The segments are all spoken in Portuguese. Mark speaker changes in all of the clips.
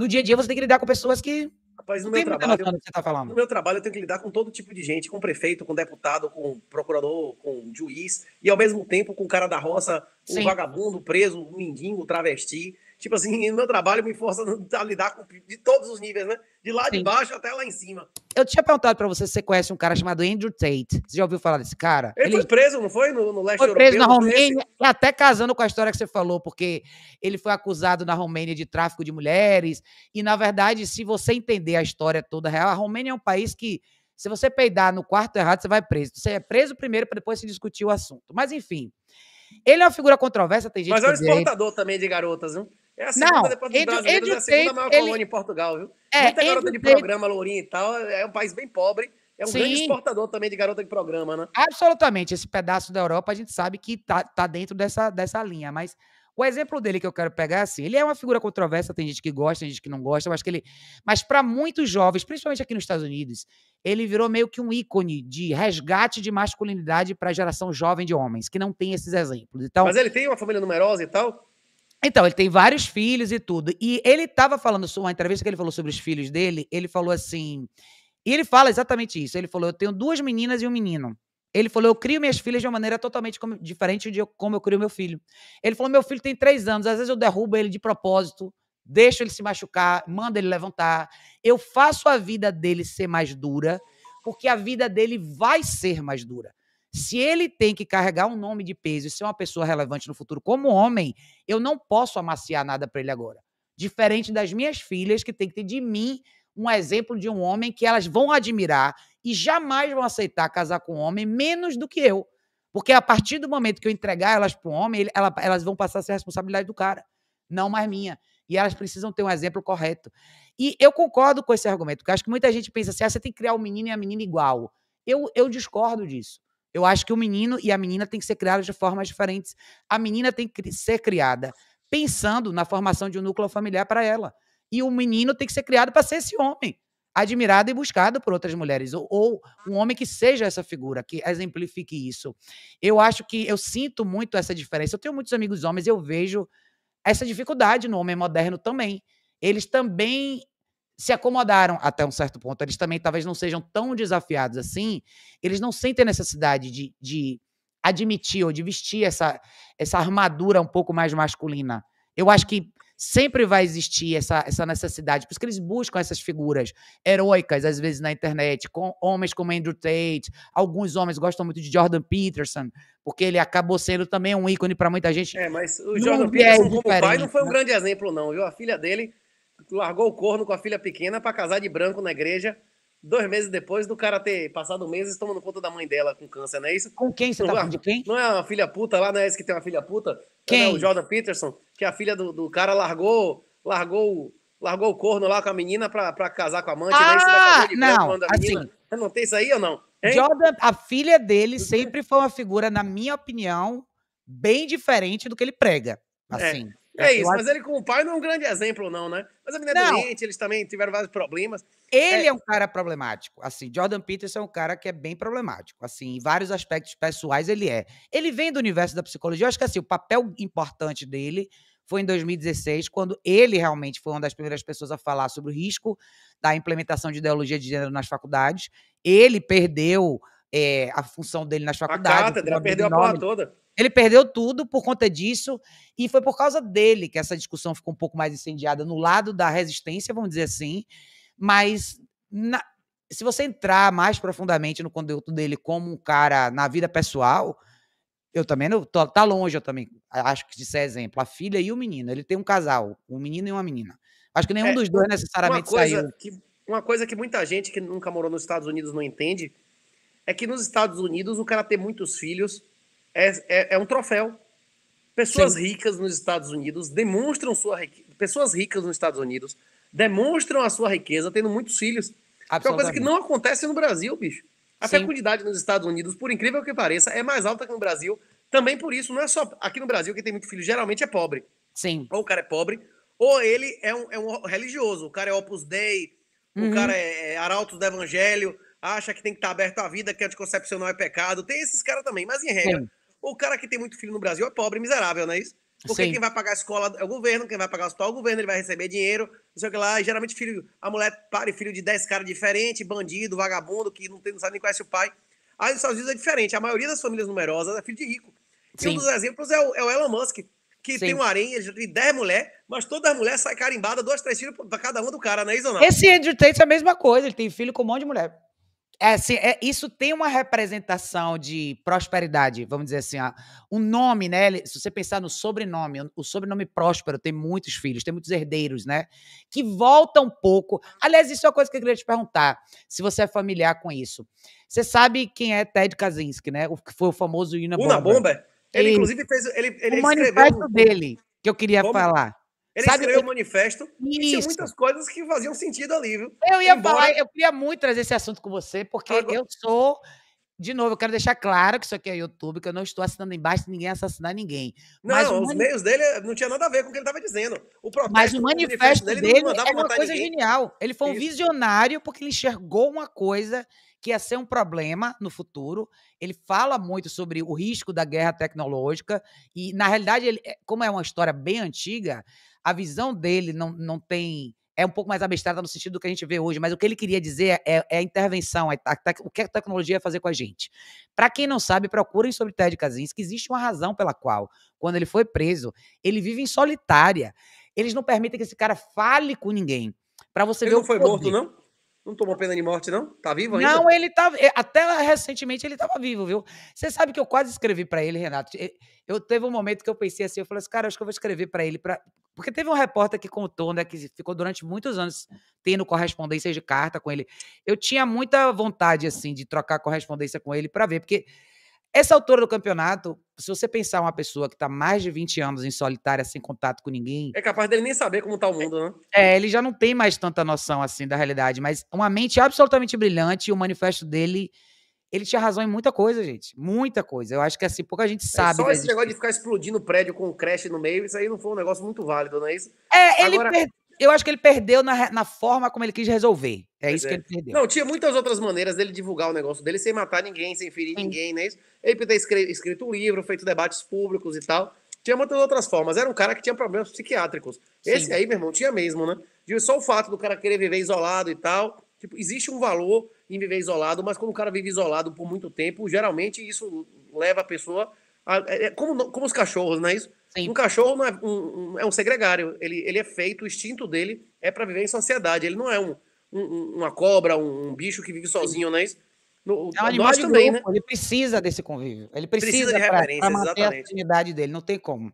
Speaker 1: no dia a dia você tem que lidar com pessoas que. Rapaz, no meu, trabalho, eu, tá falando. no meu trabalho eu tenho que lidar com todo tipo de gente, com prefeito, com deputado, com procurador, com juiz, e ao mesmo tempo com o cara da roça, um vagabundo, preso, um mendigo, travesti tipo assim, meu trabalho me força a lidar com de todos os níveis, né? De lá Sim. de baixo até lá em cima.
Speaker 2: Eu tinha perguntado para você se você conhece um cara chamado Andrew Tate. Você já ouviu falar desse cara? Ele, ele... foi
Speaker 1: preso, não foi? No, no leste foi europeu. Foi preso na Romênia,
Speaker 2: e até casando com a história que você falou, porque ele foi acusado na Romênia de tráfico de mulheres. E, na verdade, se você entender a história toda real, a Romênia é um país que se você peidar no quarto errado, você vai preso. Você é preso primeiro para depois se discutir o assunto. Mas, enfim. Ele é uma figura controversa, tem gente Mas é um exportador
Speaker 1: também de garotas, viu? É a segunda não, depois dos brasileiros, é a segunda maior ele... colônia em Portugal, viu? É, Muita garota Edu de programa, Lourinha e tal. É, é um país bem pobre. É um Sim. grande exportador
Speaker 2: também de garota de programa, né? Absolutamente. Esse pedaço da Europa a gente sabe que tá, tá dentro dessa, dessa linha, mas. O exemplo dele que eu quero pegar, é assim, ele é uma figura controversa, tem gente que gosta, tem gente que não gosta, eu acho que ele. Mas para muitos jovens, principalmente aqui nos Estados Unidos, ele virou meio que um ícone de resgate de masculinidade para a geração jovem de homens, que não tem esses exemplos. Então, Mas ele tem uma família
Speaker 1: numerosa e tal?
Speaker 2: Então, ele tem vários filhos e tudo. E ele estava falando, uma entrevista que ele falou sobre os filhos dele, ele falou assim. E ele fala exatamente isso. Ele falou: Eu tenho duas meninas e um menino. Ele falou: Eu crio minhas filhas de uma maneira totalmente como, diferente de como eu crio meu filho. Ele falou: Meu filho tem três anos, às vezes eu derrubo ele de propósito, deixo ele se machucar, mando ele levantar. Eu faço a vida dele ser mais dura, porque a vida dele vai ser mais dura. Se ele tem que carregar um nome de peso e ser uma pessoa relevante no futuro como homem, eu não posso amaciar nada para ele agora. Diferente das minhas filhas, que tem que ter de mim um exemplo de um homem que elas vão admirar e jamais vão aceitar casar com um homem menos do que eu. Porque a partir do momento que eu entregar elas para um homem, ele, ela, elas vão passar a ser a responsabilidade do cara, não mais minha. E elas precisam ter um exemplo correto. E eu concordo com esse argumento, porque acho que muita gente pensa assim: ah, você tem que criar o um menino e a menina igual. Eu, eu discordo disso. Eu acho que o menino e a menina têm que ser criados de formas diferentes. A menina tem que ser criada pensando na formação de um núcleo familiar para ela. E o menino tem que ser criado para ser esse homem, admirado e buscado por outras mulheres, ou, ou, um homem que seja essa figura, que exemplifique isso. Eu acho que eu sinto muito essa diferença. Eu tenho muitos amigos homens e eu vejo essa dificuldade no homem moderno também. Eles também se acomodaram até um certo ponto. Eles também talvez não sejam tão desafiados assim, eles não sentem necessidade de, de admitir ou de vestir essa, essa armadura um pouco mais masculina. Eu acho que sempre vai existir essa, essa necessidade. Por isso que eles buscam essas figuras heróicas, às vezes, na internet, com homens como Andrew Tate. Alguns homens gostam muito de Jordan Peterson, porque ele acabou sendo também um ícone para muita gente. É,
Speaker 1: mas o Jordan Peterson, como pai, não foi um né? grande exemplo, não, viu? A filha dele largou o corno com a filha pequena para casar de branco na igreja. Dois meses depois do cara ter passado meses tomando conta da mãe dela com câncer, não é isso? Com quem você tá não, tá falando de quem? Não é uma filha puta lá, não é esse que tem uma filha puta? É, né, quem? é o Jordan Peterson, que a filha do, do cara largou, largou,
Speaker 2: largou o corno lá com a menina
Speaker 1: pra, pra casar com a mãe né? ah, não, assim,
Speaker 2: Não tem isso aí ou não? Hein? Jordan, a filha dele sempre foi uma figura, na minha opinião, bem diferente do que ele prega. É. Assim. É. É, isso, mas ele com
Speaker 1: o pai não é um grande exemplo, não, né? Mas a menina é doente,
Speaker 2: eles também tiveram vários problemas. Ele é... é um cara problemático. Assim, Jordan Peterson é um cara que é bem problemático. Assim, em vários aspectos pessoais, ele é. Ele vem do universo da psicologia. Eu acho que assim, o papel importante dele foi em 2016, quando ele realmente foi uma das primeiras pessoas a falar sobre o risco da implementação de ideologia de gênero nas faculdades. Ele perdeu é, a função dele nas faculdades. A cátedra, perdeu a porra toda. Ele perdeu tudo por conta disso, e foi por causa dele que essa discussão ficou um pouco mais incendiada no lado da resistência, vamos dizer assim. Mas na, se você entrar mais profundamente no conteúdo dele como um cara na vida pessoal, eu também não. Tô, tá longe, eu também. Acho que isso é exemplo. A filha e o menino. Ele tem um casal, um menino e uma menina. Acho que nenhum é, dos dois necessariamente uma coisa saiu.
Speaker 1: Que, uma coisa que muita gente que nunca morou nos Estados Unidos não entende é que nos Estados Unidos o cara ter muitos filhos é, é, é um troféu. Pessoas Sim. ricas nos Estados Unidos demonstram sua riqueza. Pessoas ricas nos Estados Unidos demonstram a sua riqueza tendo muitos filhos. Que é uma coisa que não acontece no Brasil, bicho. A Sim. fecundidade nos Estados Unidos, por incrível que pareça, é mais alta que no Brasil. Também por isso, não é só. Aqui no Brasil, que tem muito filho geralmente é pobre. Sim. Ou o cara é pobre, ou ele é um, é um religioso. O cara é Opus Dei, uhum. o cara é, é Arautos do Evangelho acha que tem que estar aberto à vida, que anticoncepcional é pecado. Tem esses caras também, mas em regra, Sim. o cara que tem muito filho no Brasil é pobre, miserável, não é isso? Porque Sim. quem vai pagar a escola é o governo, quem vai pagar o hospital é o governo, ele vai receber dinheiro, não sei o que lá. E geralmente filho, a mulher para filho de 10 caras diferentes, bandido, vagabundo, que não, tem, não sabe nem conhece é o pai. Aí nos Estados Unidos é diferente. A maioria das famílias numerosas é filho de rico. Sim. E um dos exemplos é o, é o Elon Musk, que Sim. tem um harém, de 10 mulheres, mas toda mulher sai carimbada, dois, três filhos para cada um do cara, não é isso ou não? Esse
Speaker 2: Andrew Tate é a mesma coisa, ele tem filho com um monte de mulher. É, assim, é, isso tem uma representação de prosperidade, vamos dizer assim. Ó. O nome, né? Se você pensar no sobrenome, o sobrenome próspero tem muitos filhos, tem muitos herdeiros, né? Que volta um pouco. Aliás, isso é uma coisa que eu queria te perguntar, se você é familiar com isso. Você sabe quem é Ted Kaczynski, né? O que foi o famoso Ina Bomber. Una bomba. Ele, ele, inclusive,
Speaker 1: fez. Ele, ele o escreveu... manifesto dele,
Speaker 2: que eu queria Como? falar.
Speaker 1: Ele Sabe escreveu o manifesto Isso. e tinha muitas
Speaker 2: coisas que faziam sentido ali, viu? Eu ia Embora... falar, eu queria muito trazer esse assunto com você, porque Agora... eu sou. De novo, eu quero deixar claro que isso aqui é YouTube, que eu não estou assinando embaixo ninguém assassinar ninguém. Não, Mas os meios
Speaker 1: dele eh, não tinha nada a ver com o que ele estava dizendo. O protesto, Mas o manifesto, o manifesto dele, dele é uma coisa ninguém. genial. Ele foi um isso.
Speaker 2: visionário porque ele enxergou uma coisa que ia ser um problema no futuro. Ele fala muito sobre o risco da guerra tecnológica e, na realidade, ele, eh, como é uma história bem antiga, a visão dele não, não tem. É um pouco mais abstrata no sentido do que a gente vê hoje, mas o que ele queria dizer é, é a intervenção, é a, a, o que a tecnologia vai fazer com a gente. Para quem não sabe, procurem sobre Ted Kaczynski, existe uma razão pela qual, quando ele foi preso, ele vive em solitária. Eles não permitem que esse cara fale com ninguém. Para você ele ver não o foi poder. morto, não? Não tomou pena de morte, não? Tá vivo ainda? Não, ele tava. Tá, é, até recentemente ele tava vivo, viu? Você sabe que eu quase escrevi para ele, Renato. Eu teve um momento que eu pensei assim, eu falei assim, cara, acho que eu vou escrever para ele. Pra... Porque teve um repórter que contou, né, que ficou durante muitos anos tendo correspondências de carta com ele. Eu tinha muita vontade, assim, de trocar correspondência com ele para ver, porque essa altura do campeonato, se você pensar uma pessoa que está mais de 20 anos em solitária, sem contato com ninguém.
Speaker 1: É capaz dele nem saber como está o mundo, né?
Speaker 2: É, ele já não tem mais tanta noção assim da realidade, mas uma mente absolutamente brilhante e o manifesto dele. Ele tinha razão em muita coisa, gente. Muita coisa. Eu acho que assim, pouca gente é sabe. É só esse negócio
Speaker 1: de ficar explodindo o prédio com o crash no meio, isso aí não foi um negócio muito válido, não é isso?
Speaker 2: É, Agora... ele, per eu
Speaker 1: acho que ele perdeu
Speaker 2: na, na forma como ele quis resolver. É pois isso é. que ele perdeu. Não,
Speaker 1: tinha muitas outras maneiras dele divulgar o negócio dele sem matar ninguém, sem ferir Sim. ninguém, né? Ele podia ter escrito, um livro, feito debates públicos e tal. Tinha muitas outras formas. Era um cara que tinha problemas psiquiátricos. Sim. Esse aí, meu irmão, tinha mesmo, né? só o fato do cara querer viver isolado e tal. Tipo, existe um valor em viver isolado, mas quando o cara vive isolado por muito tempo, geralmente isso leva a pessoa. A, é, é como, como os cachorros, não é isso? Sim. Um cachorro é um, um, é um, segregário, ele, ele é feito, o instinto dele é para viver em sociedade, ele não é um, um uma cobra, um, bicho que vive sozinho, né isso? No, é um também, né? grupo,
Speaker 2: né? Ele precisa desse convívio, ele precisa, precisa de referência, pra, pra manter exatamente. a sanidade dele, não tem como.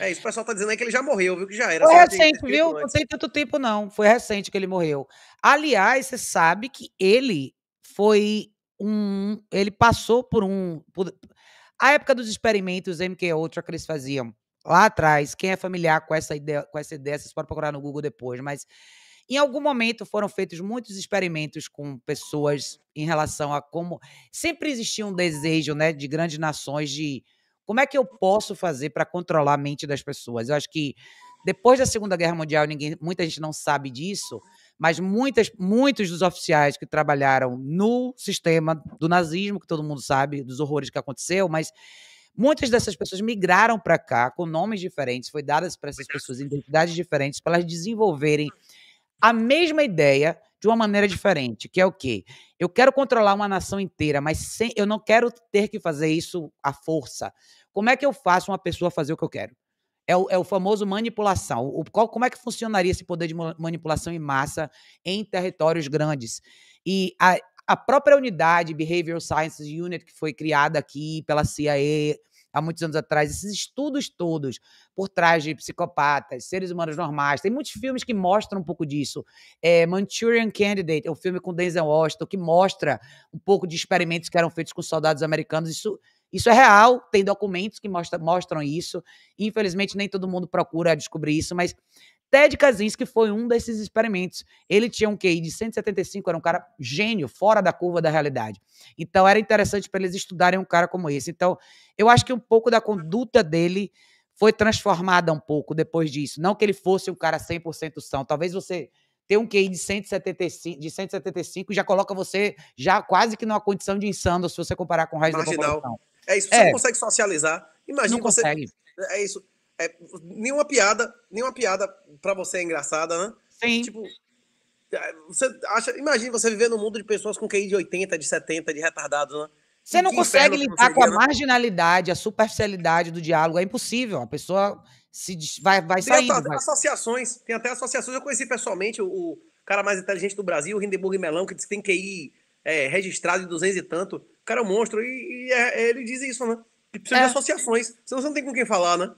Speaker 1: É, isso o pessoal tá dizendo aí que ele já morreu, viu? Que já era. Foi assim, recente, viu? Antes.
Speaker 2: Não tem tanto tempo, não. Foi recente que ele morreu. Aliás, você sabe que ele foi um. Ele passou por um. Por, a época dos experimentos MK Ultra que eles faziam lá atrás, quem é familiar com essa ideia, com essa ideia, vocês podem procurar no Google depois, mas em algum momento foram feitos muitos experimentos com pessoas em relação a como sempre existia um desejo, né, de grandes nações de como é que eu posso fazer para controlar a mente das pessoas. Eu acho que depois da Segunda Guerra Mundial, ninguém, muita gente não sabe disso, mas muitas, muitos dos oficiais que trabalharam no sistema do nazismo, que todo mundo sabe, dos horrores que aconteceu, mas muitas dessas pessoas migraram para cá com nomes diferentes, foi dadas para essas pessoas identidades diferentes, para elas desenvolverem a mesma ideia de uma maneira diferente, que é o quê? Eu quero controlar uma nação inteira, mas sem, eu não quero ter que fazer isso à força. Como é que eu faço uma pessoa fazer o que eu quero? é o, é o famoso manipulação. O, qual, como é que funcionaria esse poder de manipulação em massa em territórios grandes? E a, a própria unidade Behavioral Sciences Unit, que foi criada aqui pela CIA há muitos anos atrás, esses estudos todos por trás de psicopatas, seres humanos normais, tem muitos filmes que mostram um pouco disso. É, Manchurian Candidate é um filme com Denzel Washington que mostra um pouco de experimentos que eram feitos com soldados americanos. Isso isso é real, tem documentos que mostra, mostram isso. Infelizmente, nem todo mundo procura descobrir isso, mas Ted Kaczynski foi um desses experimentos. Ele tinha um QI de 175, era um cara gênio, fora da curva da realidade. Então, era interessante para eles estudarem um cara como esse. Então, eu acho que um pouco da conduta dele foi transformada um pouco depois disso. Não que ele fosse um cara 100% são. Talvez você ter um QI de 175, de 175 já coloca você já quase que numa condição de insano se você comparar com o resto Marginal. da população.
Speaker 1: É isso. Você é. não consegue socializar.
Speaker 2: Imagina não você. Consegue.
Speaker 1: É isso. É, nenhuma piada, nenhuma piada pra você é engraçada, né? Sim. Tipo, é, você acha, imagina você viver num mundo de pessoas com QI de 80, de 70, de retardados, né?
Speaker 2: Você não consegue lidar com a né? marginalidade, a superficialidade do diálogo, é impossível. A pessoa se vai vai sair. Tem até vai...
Speaker 1: associações, tem até associações. Eu conheci pessoalmente o, o cara mais inteligente do Brasil, o Hindenburg Melão, que disse que tem QI é, registrado
Speaker 2: em 200 e tanto cara é um monstro. E, e é, é ele diz isso, né? e precisa é. de associações, senão você não tem com quem falar, né?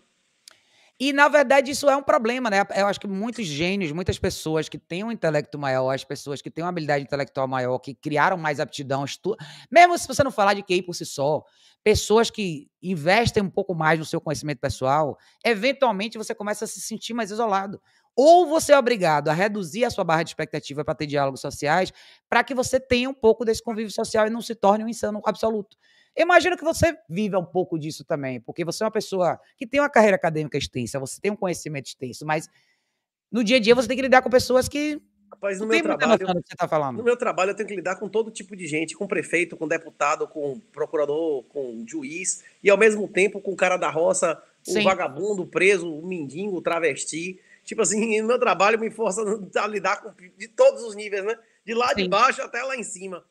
Speaker 2: E, na verdade, isso é um problema, né? Eu acho que muitos gênios, muitas pessoas que têm um intelecto maior, as pessoas que têm uma habilidade intelectual maior, que criaram mais aptidão, estu... mesmo se você não falar de QI por si só, pessoas que investem um pouco mais no seu conhecimento pessoal, eventualmente você começa a se sentir mais isolado. Ou você é obrigado a reduzir a sua barra de expectativa para ter diálogos sociais, para que você tenha um pouco desse convívio social e não se torne um insano absoluto. Imagino que você viva um pouco disso também, porque você é uma pessoa que tem uma carreira acadêmica extensa, você tem um conhecimento extenso, mas no dia a dia você tem que lidar com pessoas que Rapaz, no meu trabalho, eu, tá no
Speaker 1: meu trabalho eu tenho que lidar com todo tipo de gente, com prefeito, com deputado, com procurador, com juiz, e ao mesmo tempo com o cara da roça, o Sim. vagabundo, o preso, o mendigo, o travesti tipo assim, no meu trabalho me força a lidar com de todos os níveis, né? De lá de baixo até lá em cima.